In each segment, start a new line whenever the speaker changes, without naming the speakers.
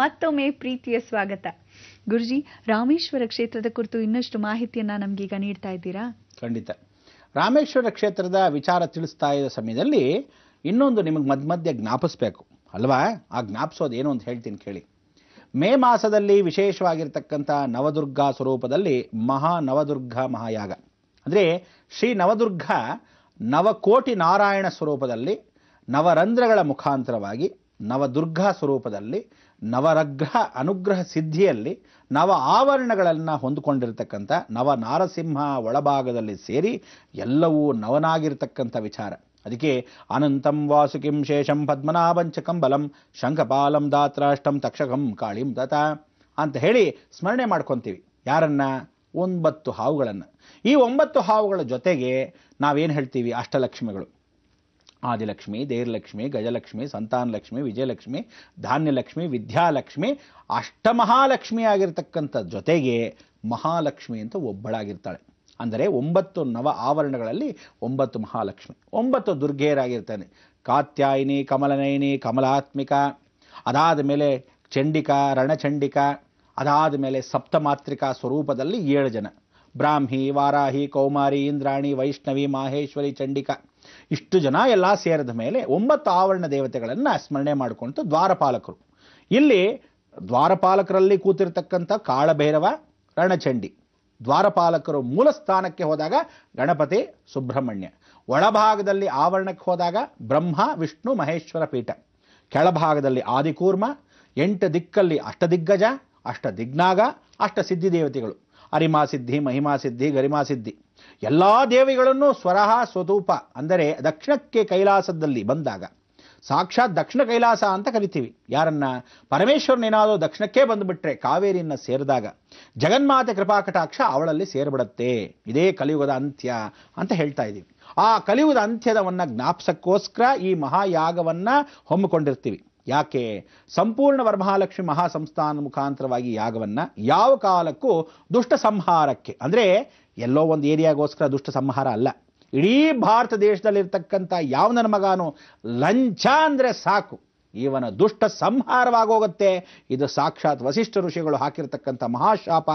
ಮತ್ತೊಮ್ಮೆ ಪ್ರೀತಿಯ ಸ್ವಾಗತ ಗುರುಜಿ ರಾಮೇಶ್ವರ ಕ್ಷೇತ್ರದ ಕುರಿತು ಇನ್ನಷ್ಟು ಮಾಹಿತಿಯನ್ನ ನಮ್ಗೀಗ ನೀಡ್ತಾ ಇದ್ದೀರಾ ಖಂಡಿತ ರಾಮೇಶ್ವರ ಕ್ಷೇತ್ರದ ವಿಚಾರ ತಿಳಿಸ್ತಾ ಇದ್ದ ಸಮಯದಲ್ಲಿ ಇನ್ನೊಂದು ನಿಮಗೆ ಮಧ್ಯ ಮಧ್ಯೆ ಜ್ಞಾಪಿಸ್ಬೇಕು ಅಲ್ವಾ ಆ ಜ್ಞಾಪಿಸೋದು ಏನು ಅಂತ ಹೇಳ್ತೀನಿ ಕೇಳಿ ಮೇ ಮಾಸದಲ್ಲಿ ವಿಶೇಷವಾಗಿರ್ತಕ್ಕಂಥ ನವದುರ್ಗಾ ಸ್ವರೂಪದಲ್ಲಿ ಮಹಾ ನವದುರ್ಗ ಮಹಾಯಾಗ ಅಂದರೆ ಶ್ರೀ ನವದುರ್ಗ ನವಕೋಟಿ ನಾರಾಯಣ ಸ್ವರೂಪದಲ್ಲಿ ನವರಂಧ್ರಗಳ ಮುಖಾಂತರವಾಗಿ ನವದುರ್ಗಾ ಸ್ವರೂಪದಲ್ಲಿ ನವರಗ್ರಹ ಅನುಗ್ರಹ ಸಿದ್ಧಿಯಲ್ಲಿ ನವ ಆವರಣಗಳನ್ನು ಹೊಂದಿಕೊಂಡಿರ್ತಕ್ಕಂಥ ನಾರಸಿಂಹ ಒಳಭಾಗದಲ್ಲಿ ಸೇರಿ ಎಲ್ಲವೂ ನವನಾಗಿರ್ತಕ್ಕಂಥ ವಿಚಾರ ಅದಕ್ಕೆ ಅನಂತಂ ವಾಸುಕಿಂ ಶೇಷಂ ಪದ್ಮನಾಭಂಚಕಂ ಬಲಂ ಶಂಖಪಾಲಂ ದಾತ್ರಾಷ್ಟಂ ತಕ್ಷಕಂ ಕಾಳಿಂ ದತ ಅಂತ ಹೇಳಿ ಸ್ಮರಣೆ ಮಾಡ್ಕೊತೀವಿ ಯಾರನ್ನ ಒಂಬತ್ತು ಹಾವುಗಳನ್ನು ಈ ಒಂಬತ್ತು ಹಾವುಗಳ ಜೊತೆಗೆ ನಾವೇನು ಹೇಳ್ತೀವಿ ಅಷ್ಟಲಕ್ಷ್ಮಿಗಳು ಆದಿಲಕ್ಷ್ಮಿ ದೇವಲಕ್ಷ್ಮಿ ಗಜಲಕ್ಷ್ಮಿ ಸಂತಾನಲಕ್ಷ್ಮಿ ವಿಜಯಲಕ್ಷ್ಮಿ ಧಾನ್ಯಲಕ್ಷ್ಮಿ ವಿದ್ಯಾಲಕ್ಷ್ಮಿ ಅಷ್ಟಮಹಾಲಕ್ಷ್ಮಿ ಆಗಿರ್ತಕ್ಕಂಥ ಜೊತೆಗೆ ಮಹಾಲಕ್ಷ್ಮಿ ಅಂತ ಒಬ್ಬಳಾಗಿರ್ತಾಳೆ ಅಂದರೆ ಒಂಬತ್ತು ನವ ಆವರಣಗಳಲ್ಲಿ ಒಂಬತ್ತು ಮಹಾಲಕ್ಷ್ಮಿ ಒಂಬತ್ತು ದುರ್ಗೆಯರಾಗಿರ್ತಾನೆ ಕಾತ್ಯಾಯಿನಿ ಕಮಲನಯಿನಿ ಕಮಲಾತ್ಮಿಕ ಅದಾದ ಮೇಲೆ ಚಂಡಿಕಾ ರಣಚಂಡಿಕ ಅದಾದ ಮೇಲೆ ಸಪ್ತಮಾತ್ರಿಕಾ ಸ್ವರೂಪದಲ್ಲಿ ಏಳು ಜನ ಬ್ರಾಹ್ಮಿ ವಾರಾಹಿ ಕೌಮಾರಿ ಇಂದ್ರಾಣಿ ವೈಷ್ಣವಿ ಮಾಹೇಶ್ವರಿ ಚಂಡಿಕಾ ಇಷ್ಟು ಜನ ಎಲ್ಲ ಸೇರಿದ ಮೇಲೆ ಒಂಬತ್ತು ಆವರಣ ದೇವತೆಗಳನ್ನು ಸ್ಮರಣೆ ಮಾಡಿಕೊಂಡು ದ್ವಾರಪಾಲಕರು ಇಲ್ಲಿ ದ್ವಾರಪಾಲಕರಲ್ಲಿ ಕೂತಿರ್ತಕ್ಕಂಥ ಕಾಳಭೈರವ ರಣಚಂಡಿ ದ್ವಾರಪಾಲಕರು ಮೂಲ ಸ್ಥಾನಕ್ಕೆ ಹೋದಾಗ ಗಣಪತಿ ಸುಬ್ರಹ್ಮಣ್ಯ ಒಳಭಾಗದಲ್ಲಿ ಆವರಣಕ್ಕೆ ಹೋದಾಗ ಬ್ರಹ್ಮ ವಿಷ್ಣು ಮಹೇಶ್ವರ ಪೀಠ ಕೆಳಭಾಗದಲ್ಲಿ ಆದಿಕೂರ್ಮ ಎಂಟು ದಿಕ್ಕಲ್ಲಿ ಅಷ್ಟದಿಗ್ಗಜ ಅಷ್ಟದಿಗ್ನಾಗ ಅಷ್ಟಸಿದ್ಧಿ ದೇವತೆಗಳು ಅರಿಮಾ ಸಿದ್ಧಿ ಮಹಿಮಾ ಸಿದ್ಧಿ ಗರಿಮಾ ಸಿದ್ಧಿ ಎಲ್ಲ ದೇವಿಗಳನ್ನು ಸ್ವರಹ ಸ್ವತೂಪ ಅಂದರೆ ದಕ್ಷಿಣಕ್ಕೆ ಕೈಲಾಸದಲ್ಲಿ ಬಂದಾಗ ಸಾಕ್ಷಾತ್ ದಕ್ಷಿಣ ಕೈಲಾಸ ಅಂತ ಕರಿತೀವಿ ಯಾರನ್ನ ಪರಮೇಶ್ವರನೇನಾದರೂ ದಕ್ಷಿಣಕ್ಕೆ ಬಂದುಬಿಟ್ರೆ ಕಾವೇರಿಯನ್ನು ಸೇರಿದಾಗ ಜಗನ್ಮಾತೆ ಕೃಪಾಕಟಾಕ್ಷ ಅವಳಲ್ಲಿ ಸೇರ್ಬಿಡತ್ತೆ ಇದೇ ಕಲಿಯುಗದ ಅಂತ್ಯ ಅಂತ ಹೇಳ್ತಾ ಇದ್ದೀವಿ ಆ ಕಲಿಯುಗದ ಅಂತ್ಯದವನ್ನು ಜ್ಞಾಪಿಸಕ್ಕೋಸ್ಕರ ಈ ಮಹಾಯಾಗವನ್ನು ಹೊಮ್ಮಿಕೊಂಡಿರ್ತೀವಿ ಯಾಕೆ ಸಂಪೂರ್ಣ ವರಮಹಾಲಕ್ಷ್ಮಿ ಮಹಾಸಂಸ್ಥಾನ ಮುಖಾಂತರವಾಗಿ ಯಾಗವನ್ನು ಯಾವ ಕಾಲಕ್ಕೂ ದುಷ್ಟ ಸಂಹಾರಕ್ಕೆ ಅಂದರೆ ಎಲ್ಲೋ ಒಂದು ಏರಿಯಾಗೋಸ್ಕರ ದುಷ್ಟ ಸಂಹಾರ ಅಲ್ಲ ಇಡೀ ಭಾರತ ದೇಶದಲ್ಲಿರ್ತಕ್ಕಂಥ ಯಾವ ನನ್ನ ಮಗಾನು ಲಂಚ ಅಂದರೆ ಸಾಕು ಇವನ ದುಷ್ಟ ಸಂಹಾರವಾಗೋಗುತ್ತೆ ಇದು ಸಾಕ್ಷಾತ್ ವಸಿಷ್ಠ ಋಷಿಗಳು ಹಾಕಿರ್ತಕ್ಕಂಥ ಮಹಾಶಾಪ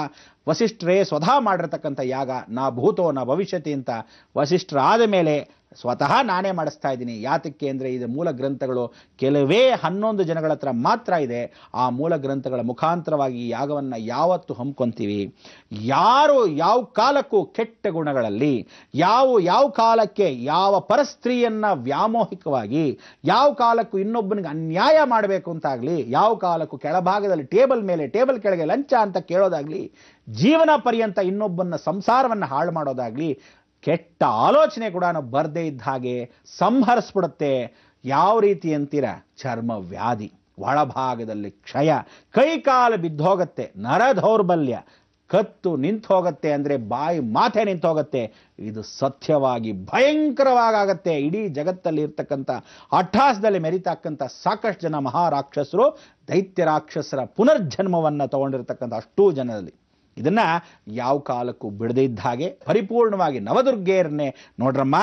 ವಸಿಷ್ಠರೇ ಸ್ವತಃ ಮಾಡಿರ್ತಕ್ಕಂಥ ಯಾಗ ನಾ ಭೂತೋ ನಾ ಭವಿಷ್ಯತಿ ಅಂತ ವಸಿಷ್ಠರಾದ ಮೇಲೆ ಸ್ವತಃ ನಾನೇ ಮಾಡಿಸ್ತಾ ಇದ್ದೀನಿ ಯಾತಕ್ಕೆ ಅಂದರೆ ಇದು ಮೂಲ ಗ್ರಂಥಗಳು ಕೆಲವೇ ಹನ್ನೊಂದು ಜನಗಳ ಹತ್ರ ಮಾತ್ರ ಇದೆ ಆ ಮೂಲ ಗ್ರಂಥಗಳ ಮುಖಾಂತರವಾಗಿ ಯಾಗವನ್ನು ಯಾವತ್ತು ಹಮ್ಮಿಕೊಂತೀವಿ ಯಾರು ಯಾವ ಕಾಲಕ್ಕೂ ಕೆಟ್ಟ ಗುಣಗಳಲ್ಲಿ ಯಾವ ಯಾವ ಕಾಲಕ್ಕೆ ಯಾವ ಪರಸ್ತ್ರೀಯನ್ನು ವ್ಯಾಮೋಹಿಕವಾಗಿ ಯಾವ ಕಾಲಕ್ಕೂ ಇನ್ನೊಬ್ಬನಿಗೆ ಅನ್ಯಾಯ ಮಾಡಬೇಕು ಅಂತಾಗಲಿ ಯಾವ ಕಾಲಕ್ಕೂ ಕೆಳಭಾಗದಲ್ಲಿ ಟೇಬಲ್ ಮೇಲೆ ಟೇಬಲ್ ಕೆಳಗೆ ಲಂಚ ಅಂತ ಕೇಳೋದಾಗಲಿ ಜೀವನ ಪರ್ಯಂತ ಇನ್ನೊಬ್ಬನ ಸಂಸಾರವನ್ನು ಹಾಳು ಮಾಡೋದಾಗಲಿ ಕೆಟ್ಟ ಆಲೋಚನೆ ಕೂಡ ಬರದೇ ಇದ್ದ ಹಾಗೆ ಸಂಹರಿಸ್ಬಿಡುತ್ತೆ ಯಾವ ರೀತಿ ಅಂತೀರ ಚರ್ಮ ವ್ಯಾಧಿ ಒಳಭಾಗದಲ್ಲಿ ಕ್ಷಯ ಕೈಕಾಲು ಬಿದ್ದೋಗತ್ತೆ ನರ ದೌರ್ಬಲ್ಯ ಕತ್ತು ನಿಂತು ಹೋಗುತ್ತೆ ಅಂದರೆ ಬಾಯಿ ಮಾತೆ ನಿಂತು ಹೋಗುತ್ತೆ ಇದು ಸತ್ಯವಾಗಿ ಭಯಂಕರವಾಗತ್ತೆ ಇಡೀ ಜಗತ್ತಲ್ಲಿ ಇರ್ತಕ್ಕಂಥ ಅಟ್ಟಾಸದಲ್ಲಿ ಮೆರಿತಕ್ಕಂಥ ಸಾಕಷ್ಟು ಜನ ಮಹಾರಾಕ್ಷಸರು ದೈತ್ಯ ರಾಕ್ಷಸರ ಪುನರ್ಜನ್ಮವನ್ನು ತಗೊಂಡಿರ್ತಕ್ಕಂಥ ಅಷ್ಟೂ ಜನರಲ್ಲಿ ಇದನ್ನ ಯಾವ ಕಾಲಕ್ಕೂ ಇದ್ದ ಹಾಗೆ ಪರಿಪೂರ್ಣವಾಗಿ ನವದುರ್ಗೆಯರನ್ನೇ ನೋಡ್ರಮ್ಮ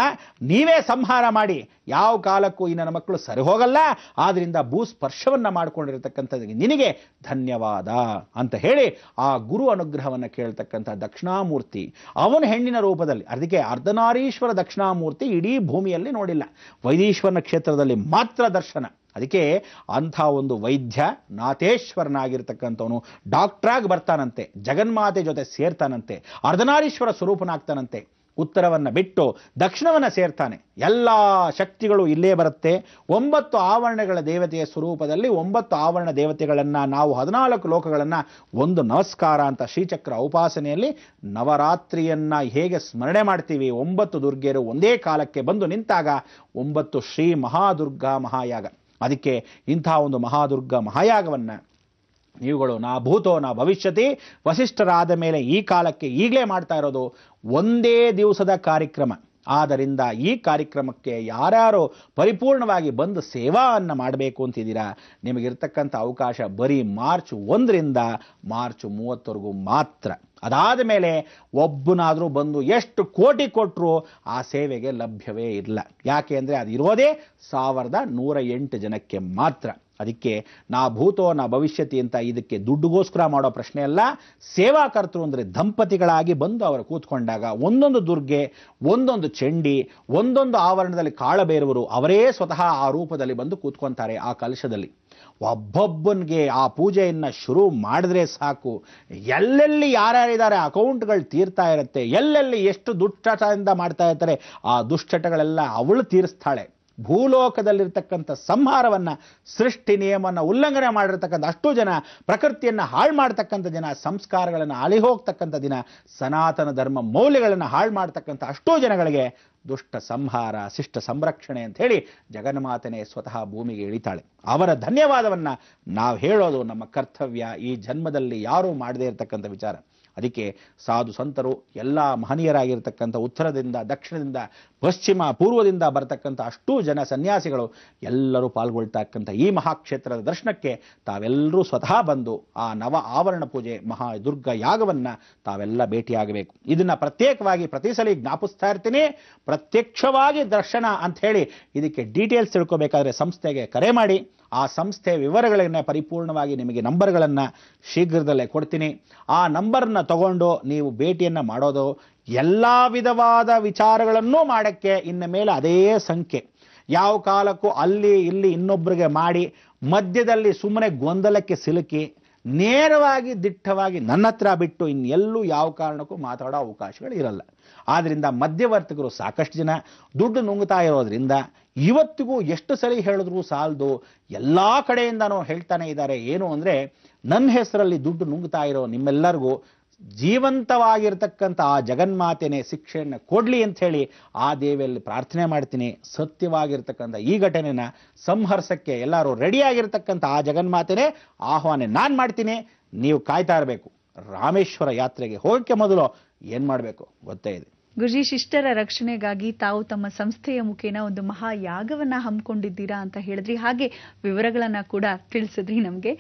ನೀವೇ ಸಂಹಾರ ಮಾಡಿ ಯಾವ ಕಾಲಕ್ಕೂ ಈ ನನ್ನ ಮಕ್ಕಳು ಸರಿ ಹೋಗಲ್ಲ ಆದ್ರಿಂದ ಭೂಸ್ಪರ್ಶವನ್ನು ಮಾಡಿಕೊಂಡಿರತಕ್ಕಂಥದ್ದು ನಿನಗೆ ಧನ್ಯವಾದ ಅಂತ ಹೇಳಿ ಆ ಗುರು ಅನುಗ್ರಹವನ್ನು ಕೇಳ್ತಕ್ಕಂಥ ದಕ್ಷಿಣಾಮೂರ್ತಿ ಅವನ ಹೆಣ್ಣಿನ ರೂಪದಲ್ಲಿ ಅದಕ್ಕೆ ಅರ್ಧನಾರೀಶ್ವರ ದಕ್ಷಿಣಾಮೂರ್ತಿ ಇಡೀ ಭೂಮಿಯಲ್ಲಿ ನೋಡಿಲ್ಲ ವೈದೀಶ್ವರನ ಕ್ಷೇತ್ರದಲ್ಲಿ ಮಾತ್ರ ದರ್ಶನ ಅದಕ್ಕೆ ಅಂಥ ಒಂದು ವೈದ್ಯ ನಾಥೇಶ್ವರನಾಗಿರ್ತಕ್ಕಂಥವನು ಡಾಕ್ಟ್ರಾಗಿ ಬರ್ತಾನಂತೆ ಜಗನ್ಮಾತೆ ಜೊತೆ ಸೇರ್ತಾನಂತೆ ಅರ್ಧನಾರೀಶ್ವರ ಸ್ವರೂಪನಾಗ್ತಾನಂತೆ ಉತ್ತರವನ್ನು ಬಿಟ್ಟು ದಕ್ಷಿಣವನ್ನು ಸೇರ್ತಾನೆ ಎಲ್ಲ ಶಕ್ತಿಗಳು ಇಲ್ಲೇ ಬರುತ್ತೆ ಒಂಬತ್ತು ಆವರಣಗಳ ದೇವತೆಯ ಸ್ವರೂಪದಲ್ಲಿ ಒಂಬತ್ತು ಆವರಣ ದೇವತೆಗಳನ್ನು ನಾವು ಹದಿನಾಲ್ಕು ಲೋಕಗಳನ್ನು ಒಂದು ನಮಸ್ಕಾರ ಅಂತ ಶ್ರೀಚಕ್ರ ಉಪಾಸನೆಯಲ್ಲಿ ನವರಾತ್ರಿಯನ್ನು ಹೇಗೆ ಸ್ಮರಣೆ ಮಾಡ್ತೀವಿ ಒಂಬತ್ತು ದುರ್ಗೆಯರು ಒಂದೇ ಕಾಲಕ್ಕೆ ಬಂದು ನಿಂತಾಗ ಒಂಬತ್ತು ಶ್ರೀ ಮಹಾದುರ್ಗಾ ಮಹಾಯಾಗ ಅದಕ್ಕೆ ಇಂಥ ಒಂದು ಮಹಾದುರ್ಗ ಮಹಾಯಾಗವನ್ನು ನೀವುಗಳು ನಾ ಭೂತೋ ನಾ ಭವಿಷ್ಯತಿ ವಸಿಷ್ಠರಾದ ಮೇಲೆ ಈ ಕಾಲಕ್ಕೆ ಈಗಲೇ ಮಾಡ್ತಾ ಇರೋದು ಒಂದೇ ದಿವಸದ ಕಾರ್ಯಕ್ರಮ ಆದ್ದರಿಂದ ಈ ಕಾರ್ಯಕ್ರಮಕ್ಕೆ ಯಾರ್ಯಾರು ಪರಿಪೂರ್ಣವಾಗಿ ಬಂದು ಸೇವಾವನ್ನು ಮಾಡಬೇಕು ಅಂತಿದ್ದೀರಾ ನಿಮಗಿರ್ತಕ್ಕಂಥ ಅವಕಾಶ ಬರೀ ಮಾರ್ಚ್ ಒಂದರಿಂದ ಮಾರ್ಚ್ ಮೂವತ್ತರೆಗೂ ಮಾತ್ರ ಅದಾದ ಮೇಲೆ ಒಬ್ಬನಾದರೂ ಬಂದು ಎಷ್ಟು ಕೋಟಿ ಕೊಟ್ಟರು ಆ ಸೇವೆಗೆ ಲಭ್ಯವೇ ಇಲ್ಲ ಯಾಕೆ ಅಂದರೆ ಅದು ಇರೋದೇ ಸಾವಿರದ ನೂರ ಎಂಟು ಜನಕ್ಕೆ ಮಾತ್ರ ಅದಕ್ಕೆ ನಾ ಭೂತೋ ನಾ ಭವಿಷ್ಯತಿ ಅಂತ ಇದಕ್ಕೆ ದುಡ್ಡುಗೋಸ್ಕರ ಮಾಡೋ ಪ್ರಶ್ನೆ ಅಲ್ಲ ಸೇವಾಕರ್ತರು ಅಂದರೆ ದಂಪತಿಗಳಾಗಿ ಬಂದು ಅವರು ಕೂತ್ಕೊಂಡಾಗ ಒಂದೊಂದು ದುರ್ಗೆ ಒಂದೊಂದು ಚಂಡಿ ಒಂದೊಂದು ಆವರಣದಲ್ಲಿ ಕಾಳಬೇರುವರು ಅವರೇ ಸ್ವತಃ ಆ ರೂಪದಲ್ಲಿ ಬಂದು ಕೂತ್ಕೊಂತಾರೆ ಆ ಕಲಶದಲ್ಲಿ ಒಬ್ಬೊಬ್ಬನಿಗೆ ಆ ಪೂಜೆಯನ್ನು ಶುರು ಮಾಡಿದ್ರೆ ಸಾಕು ಎಲ್ಲೆಲ್ಲಿ ಯಾರ್ಯಾರಿದ್ದಾರೆ ಅಕೌಂಟ್ಗಳು ತೀರ್ತಾ ಇರುತ್ತೆ ಎಲ್ಲೆಲ್ಲಿ ಎಷ್ಟು ದುಷ್ಟಟದಿಂದ ಮಾಡ್ತಾ ಇರ್ತಾರೆ ಆ ದುಶ್ಚಟಗಳೆಲ್ಲ ಅವಳು ತೀರಿಸ್ತಾಳೆ ಭೂಲೋಕದಲ್ಲಿರ್ತಕ್ಕಂಥ ಸಂಹಾರವನ್ನು ಸೃಷ್ಟಿ ನಿಯಮವನ್ನು ಉಲ್ಲಂಘನೆ ಮಾಡಿರ್ತಕ್ಕಂಥ ಅಷ್ಟು ಜನ ಪ್ರಕೃತಿಯನ್ನು ಹಾಳು ಮಾಡ್ತಕ್ಕಂಥ ಜನ ಸಂಸ್ಕಾರಗಳನ್ನು ಅಳಿಹೋಗ್ತಕ್ಕಂಥ ದಿನ ಸನಾತನ ಧರ್ಮ ಮೌಲ್ಯಗಳನ್ನು ಹಾಳು ಮಾಡ್ತಕ್ಕಂಥ ಅಷ್ಟೋ ಜನಗಳಿಗೆ ದುಷ್ಟ ಸಂಹಾರ ಶಿಷ್ಟ ಸಂರಕ್ಷಣೆ ಅಂತ ಹೇಳಿ ಜಗನ್ಮಾತನೇ ಸ್ವತಃ ಭೂಮಿಗೆ ಇಳಿತಾಳೆ ಅವರ ಧನ್ಯವಾದವನ್ನು ನಾವು ಹೇಳೋದು ನಮ್ಮ ಕರ್ತವ್ಯ ಈ ಜನ್ಮದಲ್ಲಿ ಯಾರೂ ಮಾಡದೇ ಇರತಕ್ಕಂಥ ವಿಚಾರ ಅದಕ್ಕೆ ಸಾಧು ಸಂತರು ಎಲ್ಲ ಮಹನೀಯರಾಗಿರ್ತಕ್ಕಂಥ ಉತ್ತರದಿಂದ ದಕ್ಷಿಣದಿಂದ ಪಶ್ಚಿಮ ಪೂರ್ವದಿಂದ ಬರತಕ್ಕಂಥ ಅಷ್ಟೂ ಜನ ಸನ್ಯಾಸಿಗಳು ಎಲ್ಲರೂ ಪಾಲ್ಗೊಳ್ತಕ್ಕಂಥ ಈ ಮಹಾಕ್ಷೇತ್ರದ ದರ್ಶನಕ್ಕೆ ತಾವೆಲ್ಲರೂ ಸ್ವತಃ ಬಂದು ಆ ನವ ಆವರಣ ಪೂಜೆ ಮಹಾ ದುರ್ಗ ಯಾಗವನ್ನು ತಾವೆಲ್ಲ ಭೇಟಿಯಾಗಬೇಕು ಇದನ್ನು ಪ್ರತ್ಯೇಕವಾಗಿ ಪ್ರತಿ ಸಲ ಜ್ಞಾಪಿಸ್ತಾ ಇರ್ತೀನಿ ಪ್ರತ್ಯಕ್ಷವಾಗಿ ದರ್ಶನ ಅಂತ ಹೇಳಿ ಇದಕ್ಕೆ ಡೀಟೇಲ್ಸ್ ತಿಳ್ಕೋಬೇಕಾದ್ರೆ ಸಂಸ್ಥೆಗೆ ಕರೆ ಮಾಡಿ ಆ ಸಂಸ್ಥೆ ವಿವರಗಳನ್ನು ಪರಿಪೂರ್ಣವಾಗಿ ನಿಮಗೆ ನಂಬರ್ಗಳನ್ನು ಶೀಘ್ರದಲ್ಲೇ ಕೊಡ್ತೀನಿ ಆ ನಂಬರ್ನ ತಗೊಂಡು ನೀವು ಭೇಟಿಯನ್ನು ಮಾಡೋದು ಎಲ್ಲ ವಿಧವಾದ ವಿಚಾರಗಳನ್ನು ಮಾಡೋಕ್ಕೆ ಇನ್ನು ಮೇಲೆ ಅದೇ ಸಂಖ್ಯೆ ಯಾವ ಕಾಲಕ್ಕೂ ಅಲ್ಲಿ ಇಲ್ಲಿ ಇನ್ನೊಬ್ಬರಿಗೆ ಮಾಡಿ ಮಧ್ಯದಲ್ಲಿ ಸುಮ್ಮನೆ ಗೊಂದಲಕ್ಕೆ ಸಿಲುಕಿ ನೇರವಾಗಿ ದಿಟ್ಟವಾಗಿ ನನ್ನ ಹತ್ರ ಬಿಟ್ಟು ಇನ್ನೆಲ್ಲೂ ಯಾವ ಕಾರಣಕ್ಕೂ ಮಾತಾಡೋ ಅವಕಾಶಗಳು ಇರಲ್ಲ ಆದ್ದರಿಂದ ಮಧ್ಯವರ್ತಕರು ಸಾಕಷ್ಟು ಜನ ದುಡ್ಡು ನುಂಗ್ತಾ ಇರೋದ್ರಿಂದ ಇವತ್ತಿಗೂ ಎಷ್ಟು ಸರಿ ಹೇಳಿದ್ರು ಸಾಲದು ಎಲ್ಲ ಕಡೆಯಿಂದನೂ ಹೇಳ್ತಾನೆ ಇದ್ದಾರೆ ಏನು ಅಂದರೆ ನನ್ನ ಹೆಸರಲ್ಲಿ ದುಡ್ಡು ನುಂಗ್ತಾ ಇರೋ ನಿಮ್ಮೆಲ್ಲರಿಗೂ ಜೀವಂತವಾಗಿರ್ತಕ್ಕಂಥ ಆ ಜಗನ್ಮಾತೆನೇ ಶಿಕ್ಷೆಯನ್ನು ಕೊಡಲಿ ಹೇಳಿ ಆ ದೇವಿಯಲ್ಲಿ ಪ್ರಾರ್ಥನೆ ಮಾಡ್ತೀನಿ ಸತ್ಯವಾಗಿರ್ತಕ್ಕಂಥ ಈ ಘಟನೆನ ಸಂಹರ್ಸಕ್ಕೆ ಎಲ್ಲರೂ ರೆಡಿಯಾಗಿರ್ತಕ್ಕಂಥ ಆ ಜಗನ್ಮಾತೆನೇ ಆಹ್ವಾನ ನಾನು ಮಾಡ್ತೀನಿ ನೀವು ಕಾಯ್ತಾ ಇರಬೇಕು ರಾಮೇಶ್ವರ ಯಾತ್ರೆಗೆ ಹೋಗಕ್ಕೆ ಮೊದಲು ಏನು ಮಾಡಬೇಕು ಗೊತ್ತೇ ಇದೆ ಗುರುಜಿ ಶಿಷ್ಟರ ರಕ್ಷಣೆಗಾಗಿ ತಾವು ತಮ್ಮ ಸಂಸ್ಥೆಯ ಮುಖೇನ ಒಂದು ಮಹಾ ಯಾಗವನ್ನ ಹಮ್ಮಿಕೊಂಡಿದ್ದೀರಾ ಅಂತ ಹೇಳಿದ್ರಿ ಹಾಗೆ ವಿವರಗಳನ್ನ ಕೂಡ ತಿಳಿಸಿದ್ರಿ ನಮಗೆ